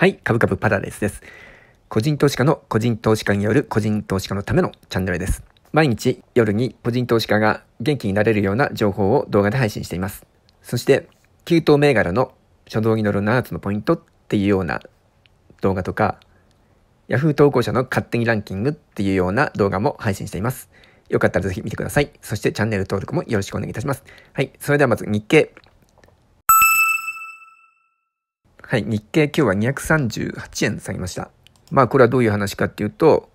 はい、株株パラレスです。個人投資家の個人投資家による個人投資家のためのチャンネルです。毎日夜に個人投資家が元気になれるような情報を動画で配信しています。そして、給湯銘柄の初動に乗る7つのポイントっていうような動画とか、Yahoo 投稿者の勝手にランキングっていうような動画も配信しています。よかったらぜひ見てください。そしてチャンネル登録もよろしくお願いいたします。はい、それではまず日経はい、日経今日は238円下げました。まあこれはどういう話かっていうと、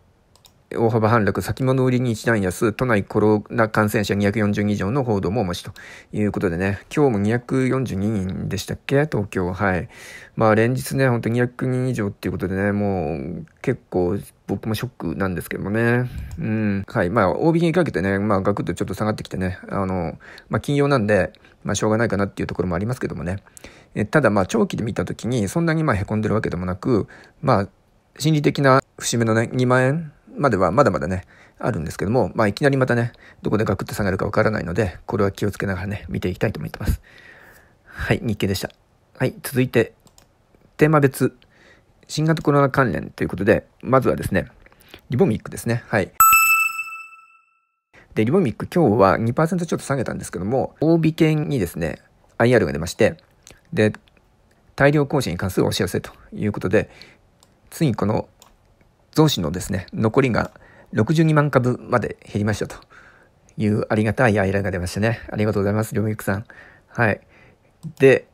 大幅反落、先物売りに一段安、都内コロナ感染者240人以上の報道も増しということでね、今日も242人でしたっけ、東京、はい。まあ連日ね、本当200人以上っていうことでね、もう結構僕もショックなんですけどもね、うん、はい、まあ大引きにかけてね、まあガクッとちょっと下がってきてね、あの、まあ金曜なんで、まあしょうがないかなっていうところもありますけどもね、えただまあ長期で見た時にそんなにまあ凹んでるわけでもなく、まあ心理的な節目のね、2万円まではまだまだね、あるんですけども、まあいきなりまたね、どこでガクッと下がるかわからないので、これは気をつけながらね、見ていきたいと思ってます。はい、日経でした。はい、続いて、テーマ別、新型コロナ関連ということで、まずはですね、リボミックですね。はい。で、リボミック今日は2%ちょっと下げたんですけども、大引けにですね、IR が出まして、で、大量更新に関するお知らせということで、ついにこの増資のですね、残りが62万株まで減りましたというありがたいアイラが出ましたね。ありがとうございます、両ょさん。はい。で、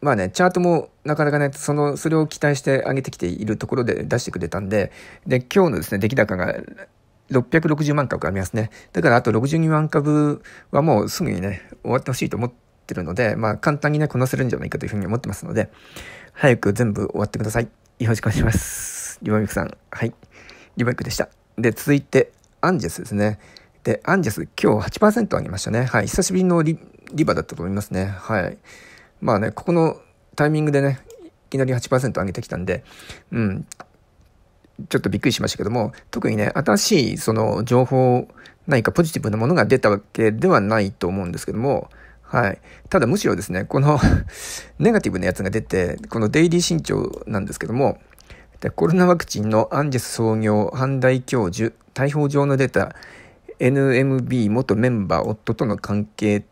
まあね、チャートもなかなかね、その、それを期待して上げてきているところで出してくれたんで、で、今日のですね、出来高が660万株ありますね。だからあと62万株はもうすぐにね、終わってほしいと思って、ってるので、まあ簡単にね、こなせるんじゃないかというふうに思ってますので、早く全部終わってください。よろしくお願いします。リバミクさん。はい。リバイクでした。で、続いて、アンジェスですね。で、アンジェス、今日8%上げましたね。はい。久しぶりのリリバだったと思いますね。はい。まあね、ここのタイミングでね、いきなり8%上げてきたんで、うん、ちょっとびっくりしましたけども、特にね、新しいその情報、何かポジティブなものが出たわけではないと思うんですけども、はい。ただむしろですね、この ネガティブなやつが出て、このデイリー新潮なんですけども、コロナワクチンのアンジェス創業半大教授、逮捕状の出た NMB 元メンバー夫との関係っ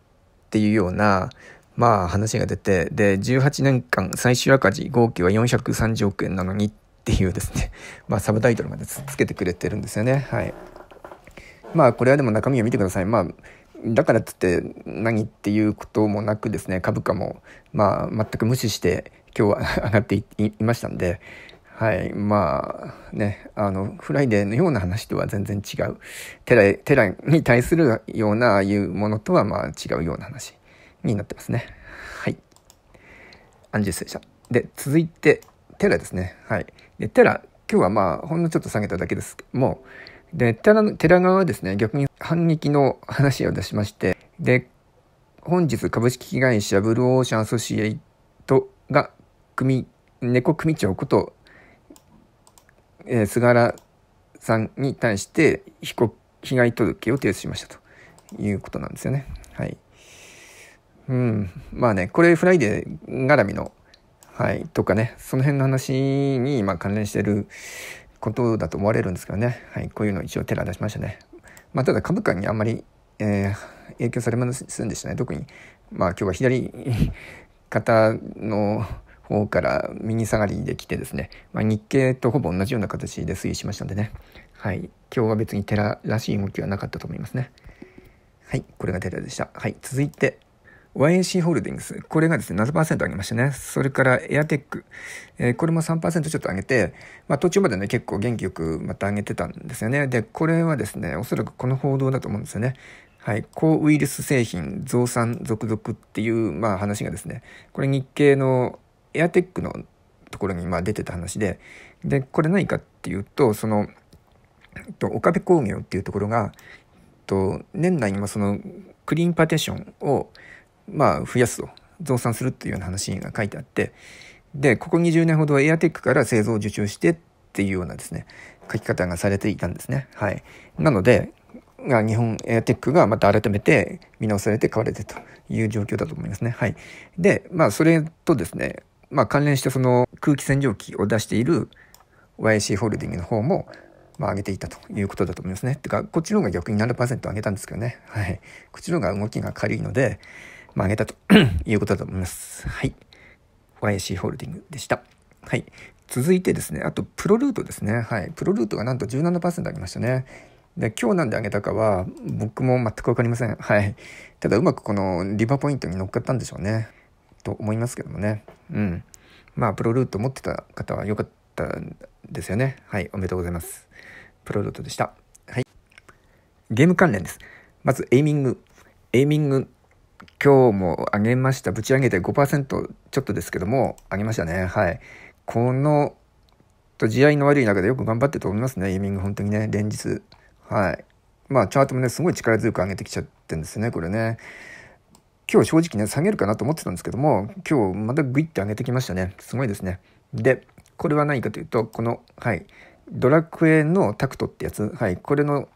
ていうような、まあ話が出て、で、18年間最終赤字合計は430億円なのにっていうですね、まあサブタイトルまでつけてくれてるんですよね。はい。まあこれはでも中身を見てください。まあだからっつって何っていうこともなくですね、株価も、まあ、全く無視して今日は上がっていましたんで、はい、まあね、あの、フライデーのような話とは全然違う。テラ、テラに対するような、ああいうものとはまあ違うような話になってますね。はい。アンジュスでした。で、続いて、テラですね。はい。で、テラ、今日はまあ、ほんのちょっと下げただけですけども、で、寺側はですね、逆に反撃の話を出しまして、で、本日株式会社ブルーオーシャンアソシエイトが組、猫組長こと、えー、菅原さんに対して被告、被害届を提出しましたということなんですよね。はい。うん。まあね、これフライデー絡みの、はい、とかね、その辺の話に、まあ、関連してることだと思われるんですけどね、はい、こういうのを一応手を出しましたね。まあ、ただ株価にあんまり、えー、影響されませんでしたね。特に、まあ、今日は左肩 の方から右下がりできてですね、まあ、日経とほぼ同じような形で推移しましたんでね、はい、今日は別に寺らしい動きはなかったと思いますね。はい、これが寺でした。はい、続いて、YNC ホールディングス、これがですね、7%上げましたね。それから、エアテック、えー、これも3%ちょっと上げて、まあ、途中までね、結構元気よくまた上げてたんですよね。で、これはですね、おそらくこの報道だと思うんですよね。はい、抗ウイルス製品増産続々っていう、まあ、話がですね、これ日経のエアテックのところにま出てた話で、で、これ何かっていうと、その、と岡部工業っていうところが、と年内にもそのクリーンパティションをまあ、増やすと、増産するっていうような話が書いてあって、で、ここ20年ほどはエアテックから製造を受注してっていうようなですね、書き方がされていたんですね。はい。なので、日本エアテックがまた改めて見直されて買われてという状況だと思いますね。はい。で、まあ、それとですね、まあ、関連してその空気洗浄機を出している YC ホールディングの方も、まあ、上げていたということだと思いますね。てか、こっちの方が逆に7%上げたんですけどね。はい。こっちの方が動きが軽いので、まあ、げたと いうことだと思います。はい。YC ホールディングでした。はい。続いてですね、あと、プロルートですね。はい。プロルートがなんと17%上げましたね。で、今日なんで上げたかは、僕も全くわかりません。はい。ただ、うまくこのリバポイントに乗っかったんでしょうね。と思いますけどもね。うん。まあ、プロルート持ってた方は良かったですよね。はい。おめでとうございます。プロルートでした。はい。ゲーム関連です。まず、エイミング。エイミング今日も上げました。ぶち上げて5%ちょっとですけども、上げましたね。はい。この、と、地合いの悪い中でよく頑張ってと思いますね。イミング、本当にね、連日。はい。まあ、チャートもね、すごい力強く上げてきちゃってんですね、これね。今日正直ね、下げるかなと思ってたんですけども、今日またグイッて上げてきましたね。すごいですね。で、これは何かというと、この、はい、ドラクエのタクトってやつ、はい、これの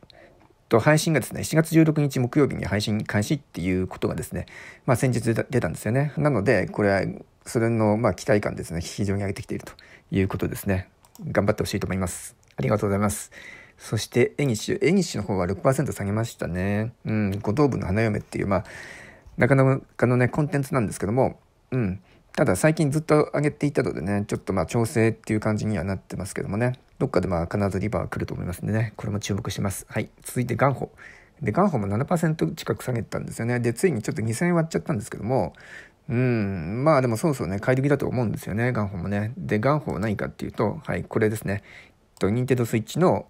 と、配信がですね、7月16日木曜日に配信開始っていうことがですね、まあ、先日出たんですよね。なので、これは、それの、ま期待感ですね、非常に上げてきているということですね。頑張ってほしいと思います。ありがとうございます。そして、エニッシュ。エニッシュの方は6%下げましたね。うん、五等分の花嫁っていう、まあ、なかなかのね、コンテンツなんですけども、うん。ただ、最近ずっと上げていたのでね、ちょっとまあ、調整っていう感じにはなってますけどもね。どっかでまあ必ずリバー来ると思いますんでね、これも注目します。はい。続いて元保。で、元保も7%近く下げたんですよね。で、ついにちょっと2000円割っちゃったんですけども、うん、まあでもそろそろね、買い時だと思うんですよね、元本もね。で、元ホは何かっていうと、はい、これですね。と、ニンテンドスイッチの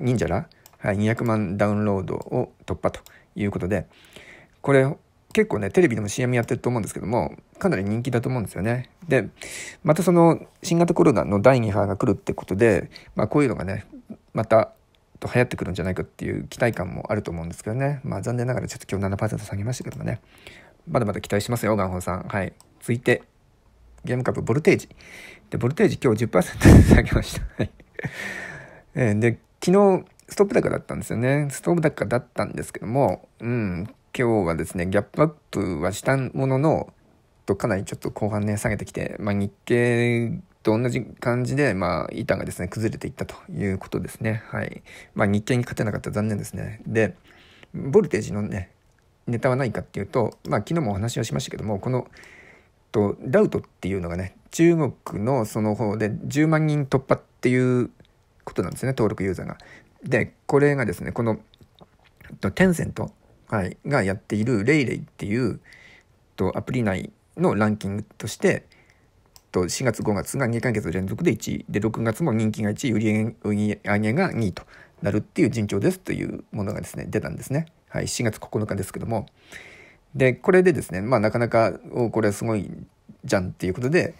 忍者ら、はい、200万ダウンロードを突破ということで、これ、結構ね、テレビでも CM やってると思うんですけども、かなり人気だと思うんですよね。で、またその新型コロナの第2波が来るってことで、まあこういうのがね、またと流行ってくるんじゃないかっていう期待感もあると思うんですけどね。まあ残念ながらちょっと今日7%下げましたけどもね。まだまだ期待しますよ、ガンホンさん。はい。続いて、ゲーム株ボルテージ。で、ボルテージ今日10%下げました。はい。えで、昨日、ストップ高だったんですよね。ストップ高だったんですけども、うん、今日はですね、ギャップアップはしたものの、とかなりちょっと後半ね、下げてきて、まあ、日経と同じ感じで、まあ、板がですね、崩れていったということですね。はい。まあ、日経に勝てなかったら残念ですね。で、ボルテージのね、ネタはないかっていうと、まあ、昨日もお話をしましたけども、この、とダウトっていうのがね、中国のその方で10万人突破っていうことなんですね、登録ユーザーが。で、これがですね、この、テンセントはい、がやっているレイレイっていう、と、アプリ内のランキングとして、と、4月5月が2ヶ月連続で1位、で、6月も人気が1位、売り上げが2位となるっていう順調ですというものがですね、出たんですね。はい、4月9日ですけども。で、これでですね、まあなかなか、おこれはすごいじゃんっていうことで、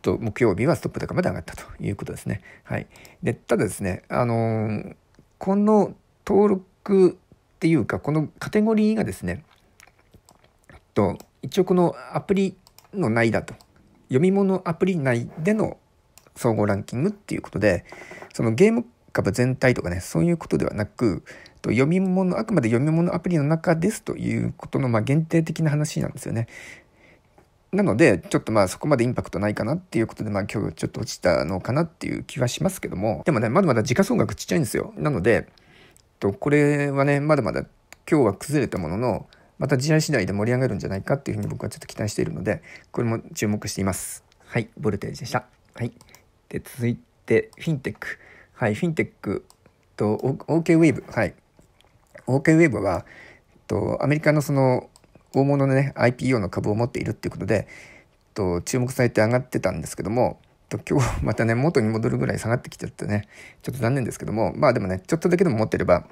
と木曜日はストップ高まで上がったということですね。はい、でただですね、あのー、この登録ていうかこのカテゴリーがですねと一応このアプリの内だと読み物アプリ内での総合ランキングっていうことでそのゲーム株全体とかねそういうことではなくと読み物あくまで読み物アプリの中ですということのまあ限定的な話なんですよね。なのでちょっとまあそこまでインパクトないかなっていうことでまあ今日ちょっと落ちたのかなっていう気はしますけどもでもねまだまだ時価総額ちっちゃいんですよ。なのでと、これはね、まだまだ今日は崩れたものの、また試合次第で盛り上がるんじゃないかっていうふうに僕はちょっと期待しているので、これも注目しています。はい、ボルテージでした。はい。で、続いて、フィンテック。はい、フィンテックと OK ウェーブ。はい。OK ウェーブは、と、アメリカのその、大物のね、IPO の株を持っているっていうことで、と、注目されて上がってたんですけども、と今日またね、元に戻るぐらい下がってきちゃってね、ちょっと残念ですけども、まあでもね、ちょっとだけでも持ってれば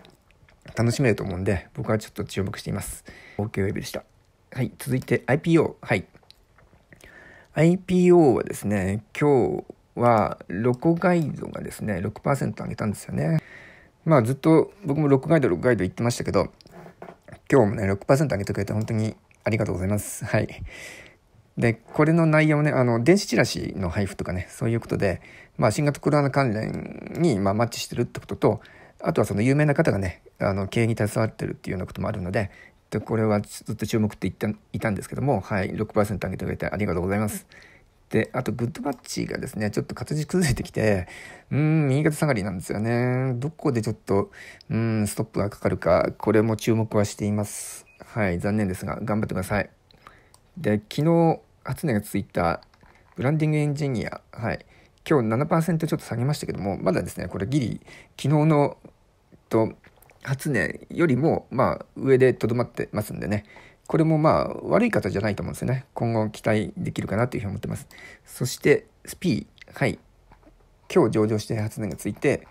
楽しめると思うんで、僕はちょっと注目しています。OK ウェブでした。はい、続いて IPO。はい。IPO はですね、今日はロコガイドがですね、6%上げたんですよね。まあずっと僕もロコガイド、ロコガイド言ってましたけど、今日もね、6%上げてくれて本当にありがとうございます。はい。でこれの内容ねあの電子チラシの配布とかねそういうことで、まあ、新型コロナ関連に、まあ、マッチしてるってこととあとはその有名な方がねあの経営に携わってるっていうようなこともあるのででこれはずっと注目って言ったいたんですけどもはい6%上げてくれてありがとうございます。であとグッドバッチがですねちょっと形崩れてきてうん右肩下がりなんですよねどこでちょっとうんストップがかかるかこれも注目はしていますはい残念ですが頑張ってくださいで、昨日、初音がついたブランディングエンジニア、はい、今日7%ちょっと下げましたけども、まだですね、これギリ、昨日の、と、初音よりも、まあ、上でとどまってますんでね、これもまあ、悪い方じゃないと思うんですよね。今後期待できるかなというふうに思ってます。そして、スピー、はい、今日上場して発電がついて、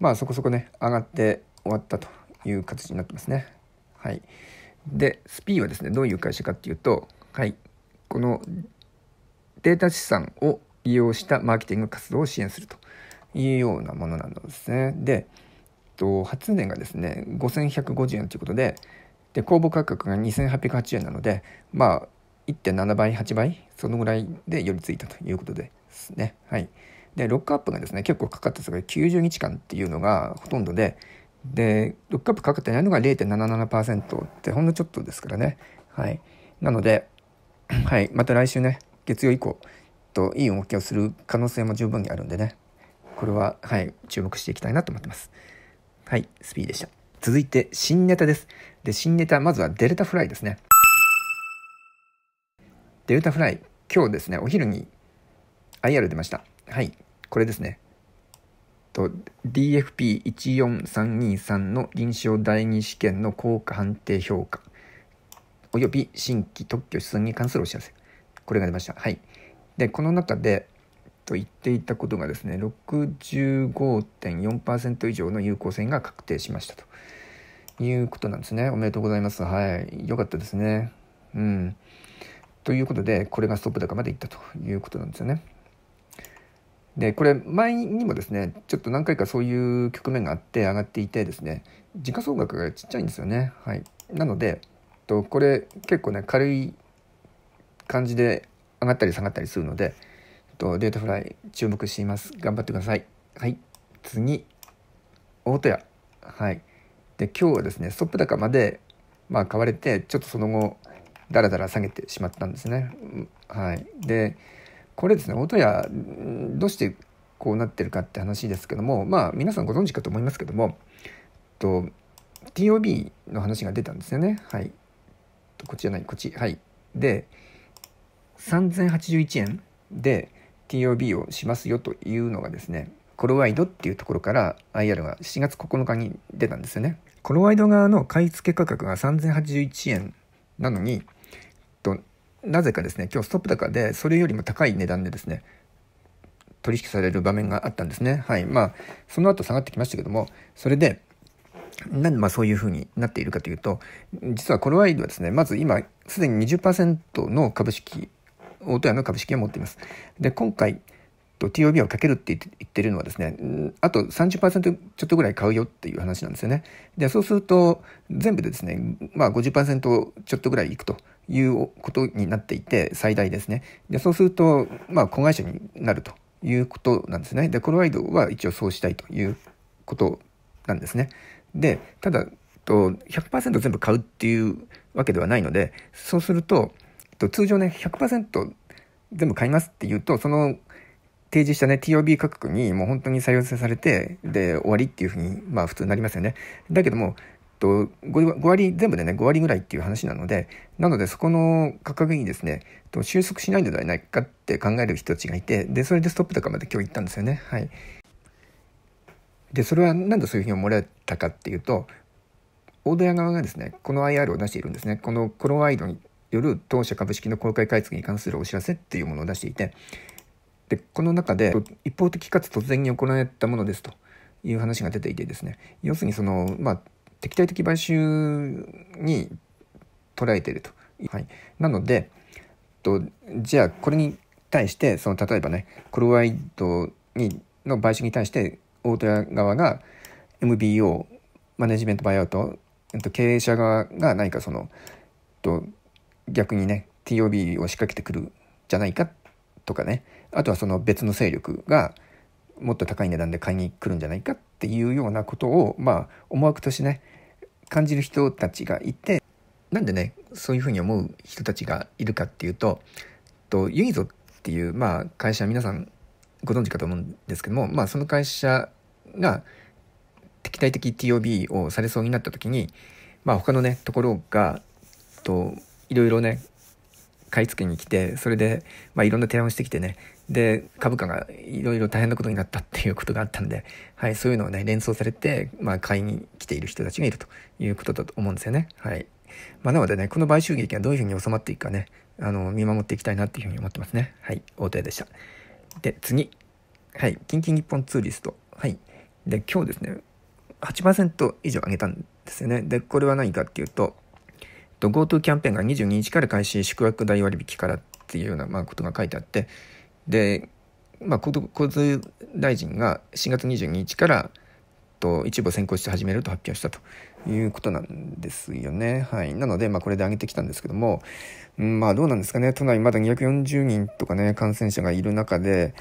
まあ、そこそこね、上がって終わったという形になってますね。はい。で、スピーはですね、どういう会社かっていうと、はい、このデータ資産を利用したマーケティング活動を支援するというようなものなんですね。で、と発電がですね5150円ということでで公募価格が2880円なのでまあ1.7倍8倍そのぐらいで寄り付いたということですね。はい、でロックアップがですね結構かかったそれ90日間っていうのがほとんどででロックアップかかってないのが0.77%ってほんのちょっとですからね。はい、なので はい、また来週ね、月曜以降、と、いい動きをする可能性も十分にあるんでね、これは、はい、注目していきたいなと思ってます。はい、スピーでした。続いて、新ネタです。で、新ネタ、まずはデルタフライですね。デルタフライ、今日ですね、お昼に IR 出ました。はい、これですね。と DFP14323 の臨床第2試験の効果判定評価および新規特許出願に関するお知らせ。これが出ました。はい。で、この中で、と言っていたことがですね、65.4%以上の有効性が確定しましたということなんですね。おめでとうございます。はい。よかったですね。うん。ということで、これがストップ高までいったということなんですよね。で、これ前にもですね、ちょっと何回かそういう局面があって上がっていてですね、時価総額がちっちゃいんですよね。はい。なので、とこれ結構ね軽い感じで上がったり下がったりするので、えっと、データフライ注目しています頑張ってくださいはい次大戸屋はいで今日はですねストップ高までまあ買われてちょっとその後だらだら下げてしまったんですねはいでこれですね大戸屋どうしてこうなってるかって話ですけどもまあ皆さんご存知かと思いますけどもと TOB の話が出たんですよねはいこっちじゃない、こっち。はい。で、3081円で TOB をしますよというのがですね、コロワイドっていうところから IR が7月9日に出たんですよね。コロワイド側の買い付け価格が3081円なのに、となぜかですね、今日ストップ高でそれよりも高い値段でですね、取引される場面があったんですね。はい。まあ、その後下がってきましたけども、それで、なんでまあそういうふうになっているかというと、実はコロワイドはですね、まず今、すでに20%の株式、大戸屋の株式を持っています。で、今回、TOB をかけるって言ってるのはですね、あと30%ちょっとぐらい買うよっていう話なんですよね。で、そうすると、全部でですね、まあ50%ちょっとぐらいいくということになっていて、最大ですね。で、そうすると、まあ子会社になるということなんですね。で、コロワイドは一応そうしたいということなんですね。で、ただ、と100%全部買うっていうわけではないので、そうすると、と通常ね、100%全部買いますって言うと、その提示したね、TOB 価格にもう本当に採用されて、で、終わりっていうふうに、まあ普通になりますよね。だけども、と 5, 5割全部でね5割ぐらいっていう話なのでなのでそこの価格にですねと収束しないのではないかって考える人たちがいてでそれでストップ高まで今日行ったんですよねはいでそれは何でそういうふうに思われたかっていうと大戸屋側がですねこの IR を出しているんですねこのコロワイドによる当社株式の公開買い付けに関するお知らせっていうものを出していてでこの中で一方的かつ突然に行われたものですという話が出ていてですね要するにそのまあ敵対的買収に捉えていると。はい、なのでとじゃあこれに対してその例えばねコロワイドにの買収に対して大手側が MBO マネジメントバイアウト、えっと、経営者側が何かその、えっと、逆にね TOB を仕掛けてくるじゃないかとかねあとはその別の勢力がもっと高い値段で買いに来るんじゃないかっていうようなことをまあ思惑としてね感じる人たちがいてなんでねそういうふうに思う人たちがいるかっていうととユニゾっていう、まあ、会社皆さんご存知かと思うんですけども、まあ、その会社が敵対的 TOB をされそうになった時に、まあ、他のねところがといろいろね買い付けに来てそれで、まあ、いろんな提案をしてきてねで株価がいろいろ大変なことになったっていうことがあったんで、はい、そういうのをね連想されて、まあ、買いに来ている人たちがいるということだと思うんですよね。はいまあ、なのでねこの買収劇がどういうふうに収まっていくかねあの見守っていきたいなっていうふうに思ってますね。はい、大手でしたで、次。はい。近畿日本ツーリスト。はい。で、今日ですね、8%以上上げたんですよね。で、これは何かっていうと、GoTo キャンペーンが22日から開始、宿泊代割引からっていうような、まあ、ことが書いてあって、で、まあ、交通大臣が4月22日からと、一部先行して始めると発表したということなんですよね。はい。なので、まあ、これで上げてきたんですけども、うん、まあ、どうなんですかね。都内まだ240人とかね、感染者がいる中で、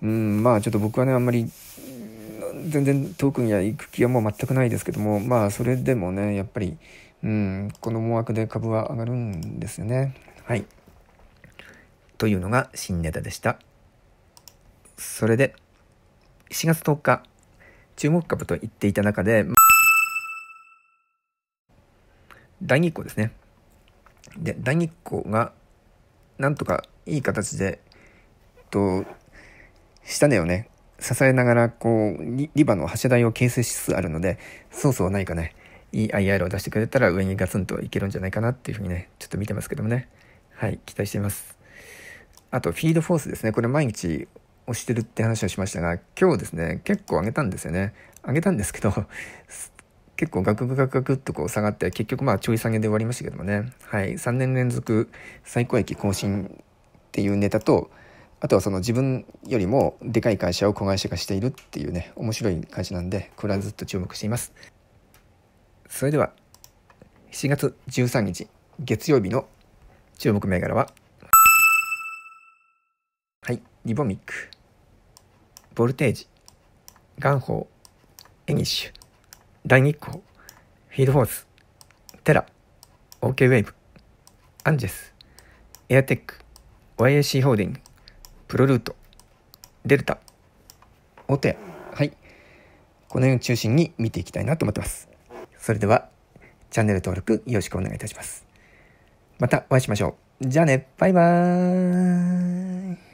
うん、まあ、ちょっと僕はね、あんまり、全然遠くには行く気はもう全くないですけども、まあ、それでもね、やっぱり、うん、この思惑で株は上がるんですよね。はい。というのが新ネタでした。それで、4月10日、注目株と言っていた中で、大日光ですね。で、大日光が、なんとかいい形で、と、下根をね、支えながら、こう、リリバの柱台を形成しつつあるので、そうそうないかね、いい IR を出してくれたら上にガツンといけるんじゃないかなっていうふうにね、ちょっと見てますけどもね。はい、期待しています。あと、フィードフォースですね。これ毎日押してるって話をしましたが、今日ですね、結構上げたんですよね。上げたんですけど、結構ガクガクガクガクっとこう下がって、結局まあちょい下げで終わりましたけどもね。はい。3年連続最高益更新っていうネタと、あとはその自分よりもでかい会社を子会社化しているっていうね、面白い会社なんで、これはずっと注目しています。それでは、7月13日、月曜日の注目銘柄は、はい、リボミック。ボルテージ、ガンホー、エニッシュ、大日光、フィードォース、テラ、OK ウェーブ、アンジェス、エアテック、YAC ホールディング、プロルート、デルタ、オテア、はい。このように中心に見ていきたいなと思ってます。それでは、チャンネル登録よろしくお願いいたします。またお会いしましょう。じゃあね、バイバーイ。